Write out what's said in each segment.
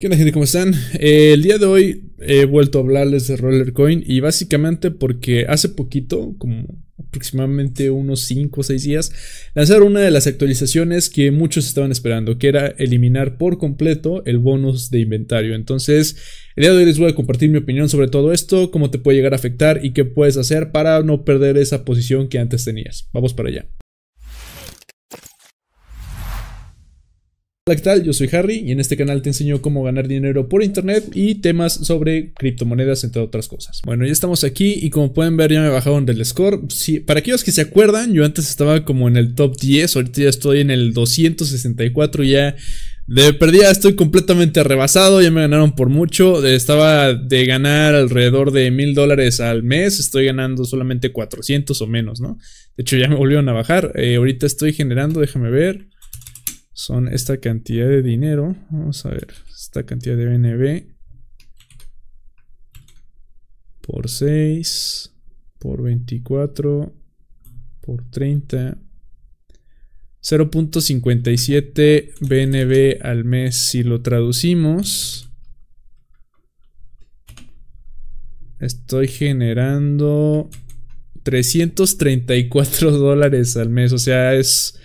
¿Qué onda gente? ¿Cómo están? Eh, el día de hoy he vuelto a hablarles de Rollercoin y básicamente porque hace poquito, como aproximadamente unos 5 o 6 días, lanzaron una de las actualizaciones que muchos estaban esperando, que era eliminar por completo el bonus de inventario. Entonces, el día de hoy les voy a compartir mi opinión sobre todo esto, cómo te puede llegar a afectar y qué puedes hacer para no perder esa posición que antes tenías. Vamos para allá. Hola, ¿qué tal? Yo soy Harry y en este canal te enseño cómo ganar dinero por internet y temas sobre criptomonedas, entre otras cosas. Bueno, ya estamos aquí y como pueden ver ya me bajaron del score. para aquellos que se acuerdan, yo antes estaba como en el top 10, ahorita ya estoy en el 264 ya... De perdida estoy completamente rebasado, ya me ganaron por mucho. Estaba de ganar alrededor de mil dólares al mes, estoy ganando solamente 400 o menos, ¿no? De hecho ya me volvieron a bajar. Eh, ahorita estoy generando, déjame ver son esta cantidad de dinero. Vamos a ver, esta cantidad de BNB por 6, por 24, por 30. 0.57 BNB al mes si lo traducimos. Estoy generando 334 dólares al mes. O sea, es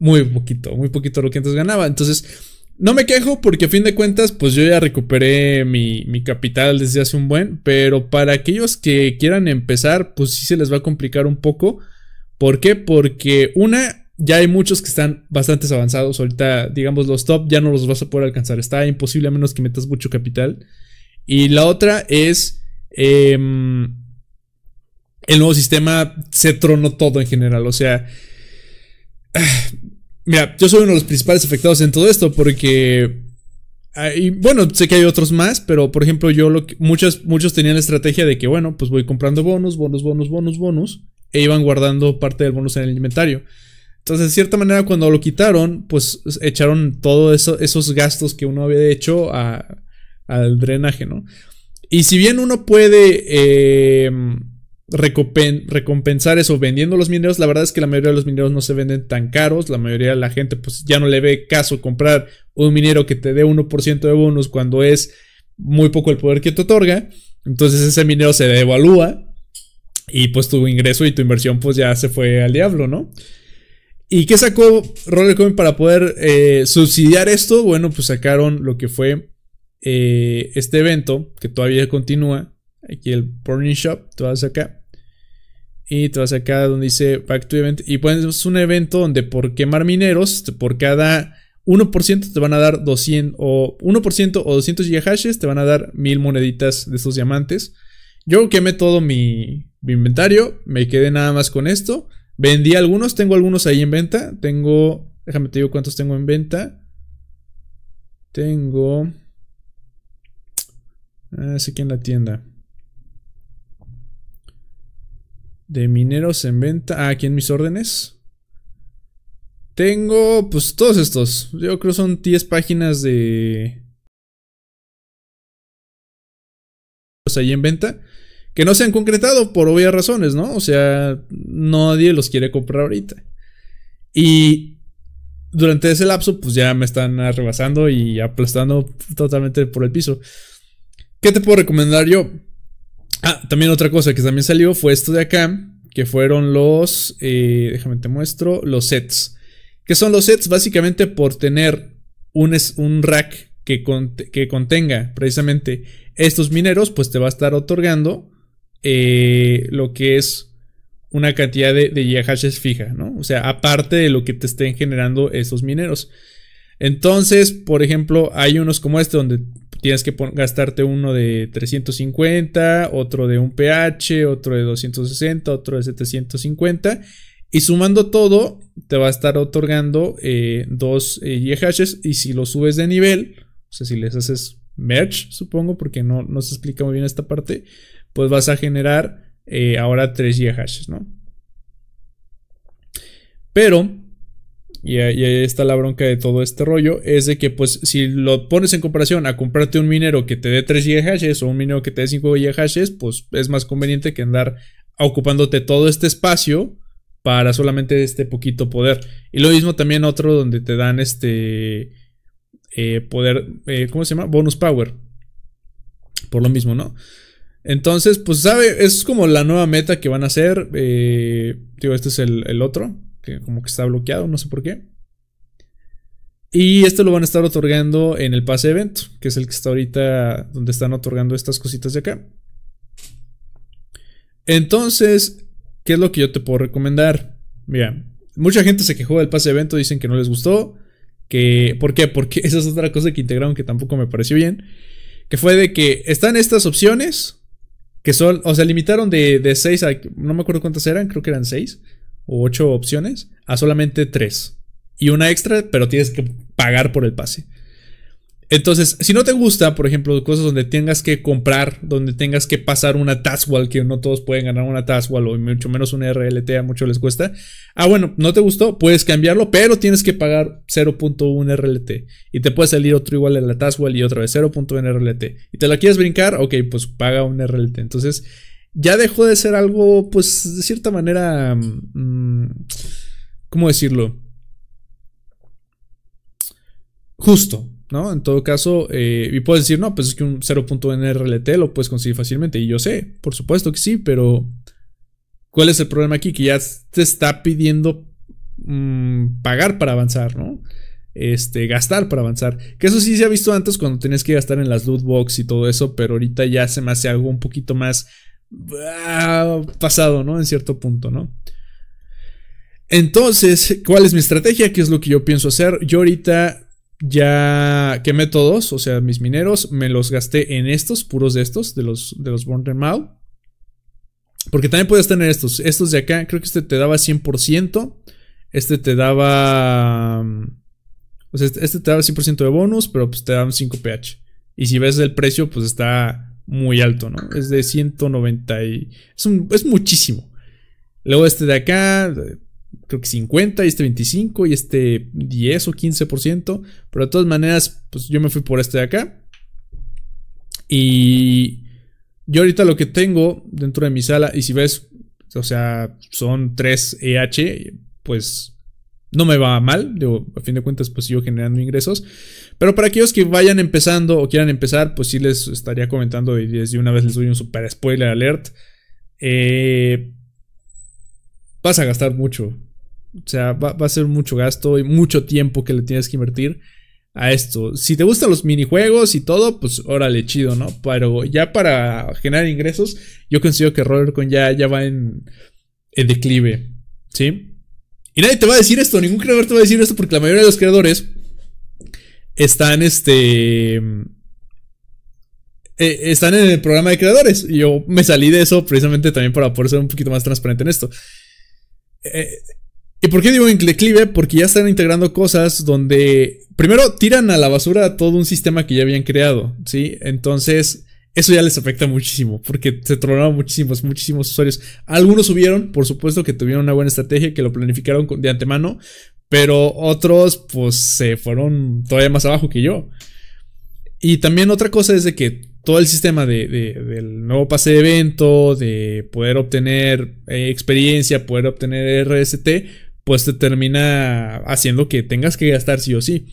muy poquito, muy poquito lo que antes ganaba. Entonces, no me quejo porque a fin de cuentas, pues yo ya recuperé mi, mi, capital desde hace un buen, pero para aquellos que quieran empezar, pues sí se les va a complicar un poco. ¿Por qué? Porque una, ya hay muchos que están bastante avanzados. Ahorita, digamos, los top ya no los vas a poder alcanzar. Está imposible a menos que metas mucho capital. Y la otra es... Em, el nuevo sistema se tronó todo en general. O sea, Mira, yo soy uno de los principales afectados en todo esto porque... Ah, bueno, sé que hay otros más, pero por ejemplo yo lo que... muchos tenían la estrategia de que, bueno, pues voy comprando bonos, bonos, bonos, bonos, bonos... E iban guardando parte del bonus en el inventario. Entonces, de cierta manera, cuando lo quitaron, pues echaron todos eso, esos gastos que uno había hecho al drenaje, ¿no? Y si bien uno puede... Eh, recompensar eso vendiendo los mineros. La verdad es que la mayoría de los mineros no se venden tan caros. La mayoría de la gente pues ya no le ve caso comprar un minero que te dé 1% de bonus cuando es muy poco el poder que te otorga. Entonces ese minero se devalúa y pues tu ingreso y tu inversión pues ya se fue al diablo, ¿no? ¿Y qué sacó Rollercoin para poder eh, subsidiar esto? Bueno, pues sacaron lo que fue eh, este evento que todavía continúa. Aquí el Burning Shop, todas acá y te vas acá donde dice Back to Event. Y pones un evento donde por quemar mineros, por cada 1% te van a dar 200 o 1% o 200 gigahashes te van a dar 1000 moneditas de estos diamantes. Yo quemé todo mi, inventario, me quedé nada más con esto. Vendí algunos, tengo algunos ahí en venta. Tengo, déjame te digo cuántos tengo en venta. Tengo... Así ah, que en la tienda. De mineros en venta. Ah, aquí en mis órdenes. Tengo, pues, todos estos. Yo creo son 10 páginas de... Pues, ahí en venta. Que no se han concretado por obvias razones, ¿no? O sea, nadie los quiere comprar ahorita. Y durante ese lapso, pues ya me están arrebasando y aplastando totalmente por el piso. ¿Qué te puedo recomendar yo? Ah, también otra cosa que también salió fue esto de acá, que fueron los, eh, déjame te muestro, los sets. Que son los sets básicamente por tener un, un rack que, que, contenga precisamente estos mineros, pues te va a estar otorgando eh, lo que es una cantidad de, de fija, ¿no? O sea, aparte de lo que te estén generando esos mineros. Entonces, por ejemplo, hay unos como este donde Tienes que gastarte uno de 350, otro de un pH, otro de 260, otro de 750. Y sumando todo, te va a estar otorgando eh, dos eh, y si lo subes de nivel, o sea, si les haces merge, supongo, porque no, se explica muy bien esta parte, pues vas a generar eh, ahora tres y ¿no? Pero y ahí está la bronca de todo este rollo, es de que pues si lo pones en comparación a comprarte un minero que te dé 3 GHs o un minero que te dé 5 GHs pues es más conveniente que andar ocupándote todo este espacio para solamente este poquito poder. Y lo mismo también otro donde te dan este eh, poder, eh, ¿cómo se llama? Bonus power. Por lo mismo, ¿no? Entonces, pues sabe, es como la nueva meta que van a hacer. Eh, digo, este es el, el otro que como que está bloqueado, no sé por qué. Y esto lo van a estar otorgando en el pase evento, que es el que está ahorita donde están otorgando estas cositas de acá. Entonces, ¿qué es lo que yo te puedo recomendar? Mira, mucha gente se quejó del pase evento, dicen que no les gustó. Que, ¿Por qué? Porque esa es otra cosa que integraron que tampoco me pareció bien. Que fue de que están estas opciones, que son, o sea, limitaron de, de 6 a, no me acuerdo cuántas eran, creo que eran 6 o ocho opciones a solamente tres. Y una extra, pero tienes que pagar por el pase. Entonces, si no te gusta, por ejemplo, cosas donde tengas que comprar, donde tengas que pasar una Taswall, que no todos pueden ganar una Taswall o mucho menos una RLT, a mucho les cuesta. Ah, bueno, no te gustó, puedes cambiarlo, pero tienes que pagar 0.1 RLT. Y te puede salir otro igual de la Taswall y otra vez 0.1 RLT. Y te la quieres brincar, ok, pues paga un RLT. Entonces, ya dejó de ser algo, pues, de cierta manera, mm, ¿cómo decirlo? Justo, ¿no? En todo caso, eh, y puedes decir, no, pues es que un 0.nrlt lo puedes conseguir fácilmente. Y yo sé, por supuesto que sí, pero ¿cuál es el problema aquí? Que ya te está pidiendo mm, pagar para avanzar, ¿no? Este, gastar para avanzar. Que eso sí se ha visto antes cuando tenías que gastar en las loot box y todo eso, pero ahorita ya se me hace algo un poquito más Ah, pasado, ¿no? En cierto punto, ¿no? Entonces, ¿cuál es mi estrategia? ¿Qué es lo que yo pienso hacer? Yo ahorita ya quemé todos, o sea, mis mineros, me los gasté en estos, puros de estos, de los, de los Born Porque también puedes tener estos, estos de acá, creo que este te daba 100%, este te daba... Mm, o sea, este te daba 100% de bonus, pero pues te dan 5 PH. Y si ves el precio, pues está muy alto, ¿no? Es de 190 y... Es, un, es muchísimo. Luego este de acá, creo que 50 y este 25 y este 10 o 15%. Pero de todas maneras, pues yo me fui por este de acá. Y yo ahorita lo que tengo dentro de mi sala, y si ves, o sea, son 3 EH, pues no me va mal, digo, a fin de cuentas pues sigo generando ingresos, pero para aquellos que vayan empezando o quieran empezar, pues sí les estaría comentando y desde una vez les doy un super spoiler alert, eh, vas a gastar mucho, o sea, va, a ser mucho gasto y mucho tiempo que le tienes que invertir a esto. Si te gustan los minijuegos y todo, pues órale, chido, ¿no? Pero ya para generar ingresos, yo considero que Rollercon ya, ya va en, en declive, ¿sí? Y nadie te va a decir esto, ningún creador te va a decir esto porque la mayoría de los creadores están este eh, están en el programa de creadores. Y yo me salí de eso precisamente también para poder ser un poquito más transparente en esto. Eh, ¿Y por qué digo en declive? Porque ya están integrando cosas donde primero tiran a la basura todo un sistema que ya habían creado, ¿sí? Entonces, eso ya les afecta muchísimo, porque se tronaron muchísimos, muchísimos usuarios. Algunos subieron, por supuesto que tuvieron una buena estrategia, que lo planificaron de antemano, pero otros pues se fueron todavía más abajo que yo. Y también otra cosa es de que todo el sistema del nuevo pase de evento, de poder obtener eh, experiencia, poder obtener RST, pues te termina haciendo que tengas que gastar sí o sí.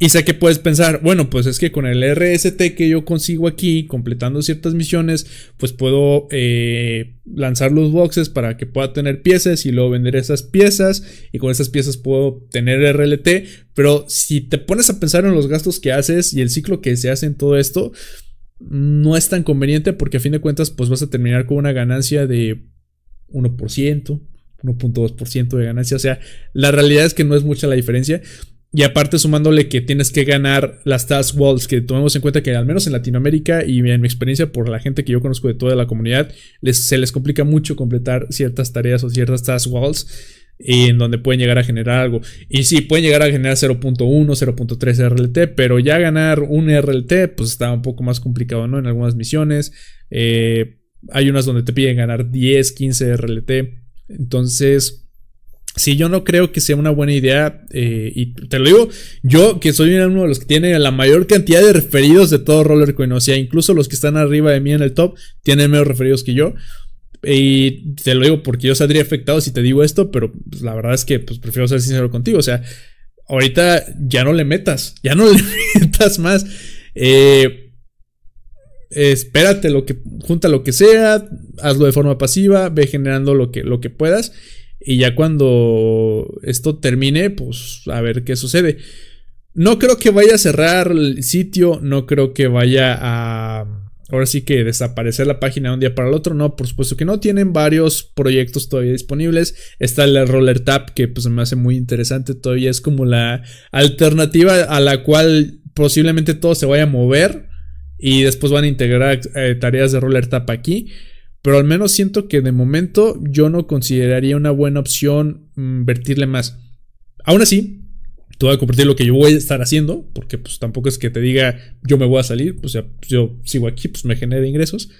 Y sé que puedes pensar, bueno, pues es que con el RST que yo consigo aquí, completando ciertas misiones, pues puedo eh, lanzar los boxes para que pueda tener piezas y luego vender esas piezas y con esas piezas puedo tener RLT. Pero si te pones a pensar en los gastos que haces y el ciclo que se hace en todo esto, no es tan conveniente porque a fin de cuentas pues vas a terminar con una ganancia de 1%, 1.2% de ganancia. O sea, la realidad es que no es mucha la diferencia. Y aparte sumándole que tienes que ganar las Task Walls, que tomemos en cuenta que al menos en Latinoamérica y en mi experiencia por la gente que yo conozco de toda la comunidad, se les complica mucho completar ciertas tareas o ciertas Task Walls en donde pueden llegar a generar algo. Y sí, pueden llegar a generar 0.1, 0.3 RLT, pero ya ganar un RLT, pues está un poco más complicado, ¿no? En algunas misiones. Eh, hay unas donde te piden ganar 10, 15 RLT. Entonces, si yo no creo que sea una buena idea. Eh, y te lo digo, yo que soy uno de los que tiene la mayor cantidad de referidos de todo Rollercoin. O sea, incluso los que están arriba de mí en el top tienen menos referidos que yo. Y te lo digo porque yo saldría afectado si te digo esto, pero pues, la verdad es que pues, prefiero ser sincero contigo. O sea, ahorita ya no le metas, ya no le metas más. Eh, espérate lo que junta lo que sea, hazlo de forma pasiva, ve generando lo que, lo que puedas y ya cuando esto termine, pues a ver qué sucede. No creo que vaya a cerrar el sitio, no creo que vaya a... Ahora sí que desaparecer la página de un día para el otro, no, por supuesto que no. Tienen varios proyectos todavía disponibles. Está el Roller Tap, que pues me hace muy interesante. Todavía es como la alternativa a la cual posiblemente todo se vaya a mover y después van a integrar eh, tareas de Roller Tap aquí. Pero al menos siento que de momento yo no consideraría una buena opción invertirle mm, más. Aún así, te voy a compartir lo que yo voy a estar haciendo, porque pues tampoco es que te diga yo me voy a salir, pues o yo sigo aquí, pues me genera ingresos.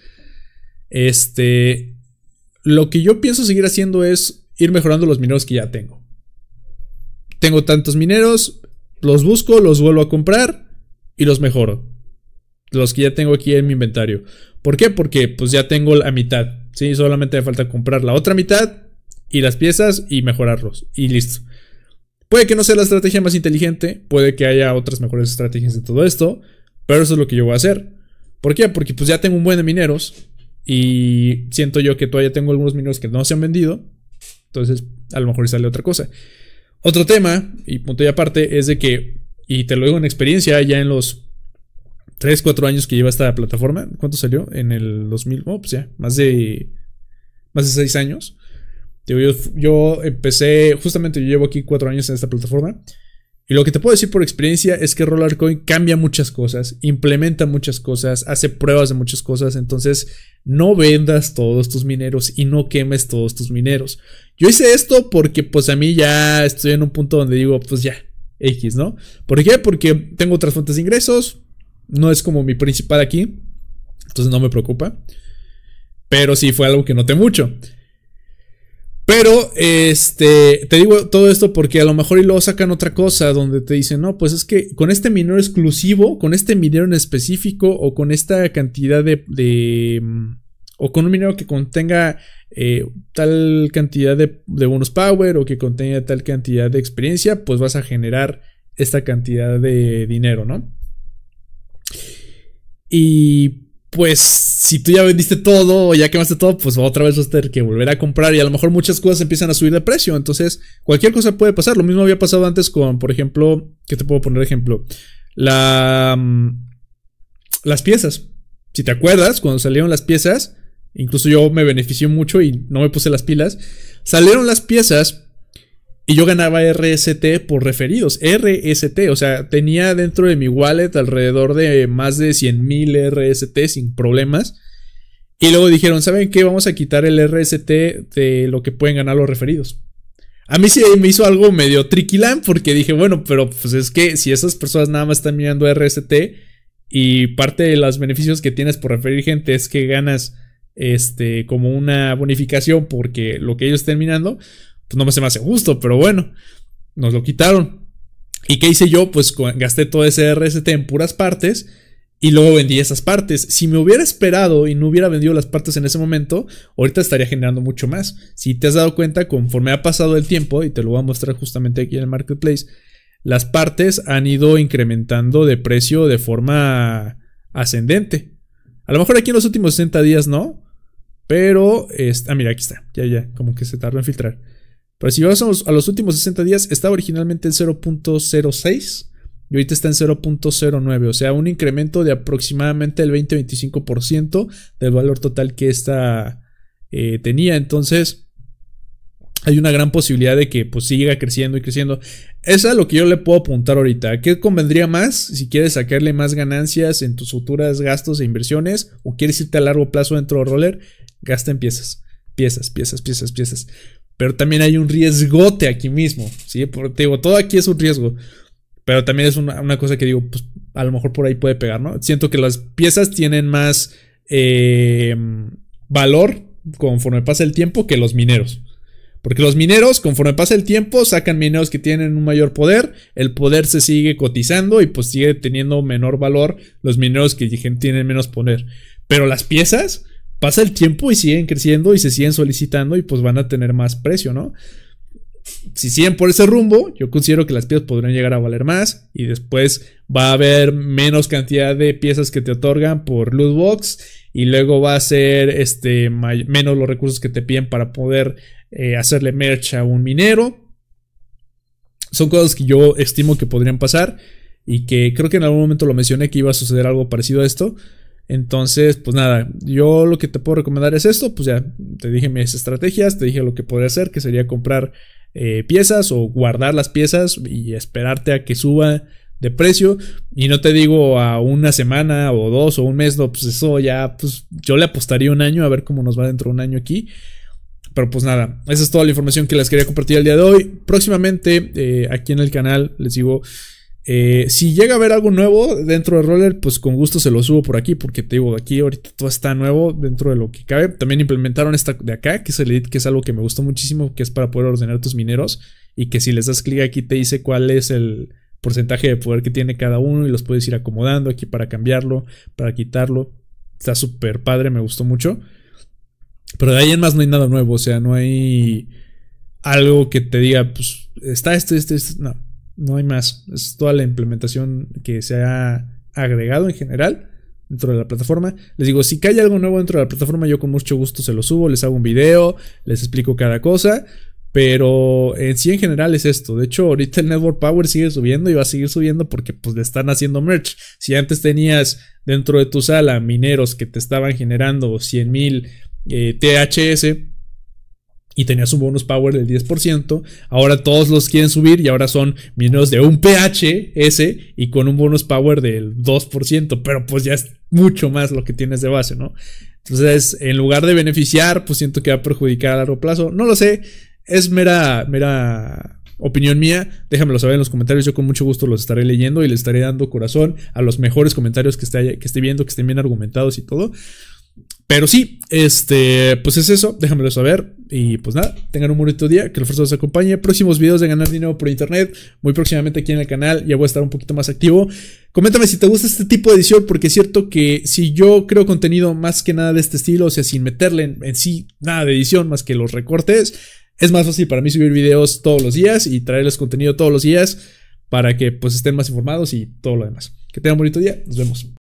Este, lo que yo pienso seguir haciendo es ir mejorando los mineros que ya tengo. Tengo tantos mineros, los busco, los vuelvo a comprar y los mejoro. Los que ya tengo aquí en mi inventario. ¿Por qué? Porque pues ya tengo la mitad, ¿sí? Solamente me falta comprar la otra mitad y las piezas y mejorarlos y listo. Puede que no sea la estrategia más inteligente, puede que haya otras mejores estrategias de todo esto, pero eso es lo que yo voy a hacer. ¿Por qué? Porque pues ya tengo un buen de mineros y siento yo que todavía tengo algunos mineros que no se han vendido, entonces a lo mejor sale otra cosa. Otro tema, y punto y aparte, es de que, y te lo digo en experiencia, ya en los Tres, 4 años que lleva esta plataforma. ¿Cuánto salió? En el 2000. Oh, pues ya, más de. Más de 6 años. Yo, yo empecé. Justamente yo llevo aquí cuatro años en esta plataforma. Y lo que te puedo decir por experiencia es que Rollercoin cambia muchas cosas, implementa muchas cosas, hace pruebas de muchas cosas. Entonces, no vendas todos tus mineros y no quemes todos tus mineros. Yo hice esto porque, pues, a mí ya estoy en un punto donde digo, pues ya, X, ¿no? ¿Por qué? Porque tengo otras fuentes de ingresos, no es como mi principal aquí. Entonces no me preocupa. Pero sí fue algo que noté mucho. Pero, este, te digo todo esto porque a lo mejor y luego sacan otra cosa donde te dicen, no, pues es que con este minero exclusivo, con este minero en específico o con esta cantidad de... Mm, o con un minero que contenga eh, tal cantidad de, de bonus power o que contenga tal cantidad de experiencia, pues vas a generar esta cantidad de dinero, ¿no? Y pues si tú ya vendiste todo ya quemaste todo, pues otra vez vas a tener que volver a comprar y a lo mejor muchas cosas empiezan a subir de precio. Entonces, cualquier cosa puede pasar. Lo mismo había pasado antes con, por ejemplo, ¿qué te puedo poner ejemplo? La, mm, las piezas. Si te acuerdas, cuando salieron las piezas, incluso yo me beneficié mucho y no me puse las pilas, salieron las piezas y yo ganaba RST por referidos. RST, o sea, tenía dentro de mi wallet alrededor de más de 100.000 RST sin problemas. Y luego dijeron, ¿saben qué? Vamos a quitar el RST de lo que pueden ganar los referidos. A mí sí me hizo algo medio triquilán porque dije, bueno, pero pues es que si esas personas nada más están mirando RST y parte de los beneficios que tienes por referir gente es que ganas este como una bonificación porque lo que ellos estén mirando, pues no me se me hace justo, pero bueno, nos lo quitaron. ¿Y qué hice yo? Pues gasté todo ese RST en puras partes y luego vendí esas partes. Si me hubiera esperado y no hubiera vendido las partes en ese momento, ahorita estaría generando mucho más. Si te has dado cuenta, conforme ha pasado el tiempo, y te lo voy a mostrar justamente aquí en el marketplace, las partes han ido incrementando de precio de forma ascendente. A lo mejor aquí en los últimos 60 días no, pero... Este, ah, mira, aquí está. Ya, ya, como que se tardó en filtrar. Pero si vamos a los, últimos 60 días, estaba originalmente en 0.06 y ahorita está en 0.09, o sea, un incremento de aproximadamente el 20-25% del valor total que esta eh, tenía. Entonces, hay una gran posibilidad de que pues siga creciendo y creciendo. Eso es lo que yo le puedo apuntar ahorita. ¿Qué convendría más si quieres sacarle más ganancias en tus futuras gastos e inversiones o quieres irte a largo plazo dentro de Roller? Gasta en piezas, piezas, piezas, piezas, piezas pero también hay un riesgote aquí mismo, ¿sí? te digo, todo aquí es un riesgo, pero también es una, cosa que digo, pues a lo mejor por ahí puede pegar, ¿no? Siento que las piezas tienen más eh, valor conforme pasa el tiempo que los mineros. Porque los mineros, conforme pasa el tiempo, sacan mineros que tienen un mayor poder, el poder se sigue cotizando y pues sigue teniendo menor valor los mineros que tienen menos poder. Pero las piezas, pasa el tiempo y siguen creciendo y se siguen solicitando y pues van a tener más precio, ¿no? Si siguen por ese rumbo, yo considero que las piezas podrían llegar a valer más y después va a haber menos cantidad de piezas que te otorgan por loot box y luego va a ser este, menos los recursos que te piden para poder eh, hacerle merch a un minero. Son cosas que yo estimo que podrían pasar y que creo que en algún momento lo mencioné que iba a suceder algo parecido a esto. Entonces, pues nada, yo lo que te puedo recomendar es esto, pues ya te dije mis estrategias, te dije lo que podría hacer, que sería comprar eh, piezas o guardar las piezas y esperarte a que suba de precio. Y no te digo a una semana o dos o un mes, no, pues eso ya, pues yo le apostaría un año a ver cómo nos va dentro de un año aquí. Pero pues nada, esa es toda la información que les quería compartir el día de hoy. Próximamente eh, aquí en el canal les digo eh, si llega a haber algo nuevo dentro de Roller, pues con gusto se lo subo por aquí, porque te digo, aquí ahorita todo está nuevo dentro de lo que cabe. También implementaron esta de acá, que es el edit, que es algo que me gustó muchísimo, que es para poder ordenar tus mineros y que si les das clic aquí te dice cuál es el porcentaje de poder que tiene cada uno y los puedes ir acomodando aquí para cambiarlo, para quitarlo. Está súper padre, me gustó mucho. Pero de ahí en más no hay nada nuevo, o sea, no hay algo que te diga, pues está esto, este, este, no no hay más. Es toda la implementación que se ha agregado en general dentro de la plataforma. Les digo, si cae algo nuevo dentro de la plataforma, yo con mucho gusto se lo subo, les hago un video, les explico cada cosa. Pero en sí en general es esto. De hecho, ahorita el Network Power sigue subiendo y va a seguir subiendo porque pues le están haciendo merch. Si antes tenías dentro de tu sala mineros que te estaban generando 100.000 eh, THS, y tenía su bonus power del 10%. Ahora todos los quieren subir y ahora son menos de un ph ese. y con un bonus power del 2%, pero pues ya es mucho más lo que tienes de base, ¿no? Entonces, en lugar de beneficiar, pues siento que va a perjudicar a largo plazo. No lo sé, es mera, mera opinión mía, déjamelo saber en los comentarios. Yo con mucho gusto los estaré leyendo y les estaré dando corazón a los mejores comentarios que esté, que esté viendo, que estén bien argumentados y todo. Pero sí, este, pues es eso, déjamelo saber. Y pues nada, tengan un bonito día, que el esfuerzo los acompañe. Próximos videos de ganar dinero por internet, muy próximamente aquí en el canal, ya voy a estar un poquito más activo. Coméntame si te gusta este tipo de edición, porque es cierto que si yo creo contenido más que nada de este estilo, o sea, sin meterle en, sí nada de edición más que los recortes, es más fácil para mí subir videos todos los días y traerles contenido todos los días para que pues estén más informados y todo lo demás. Que tengan un bonito día, nos vemos.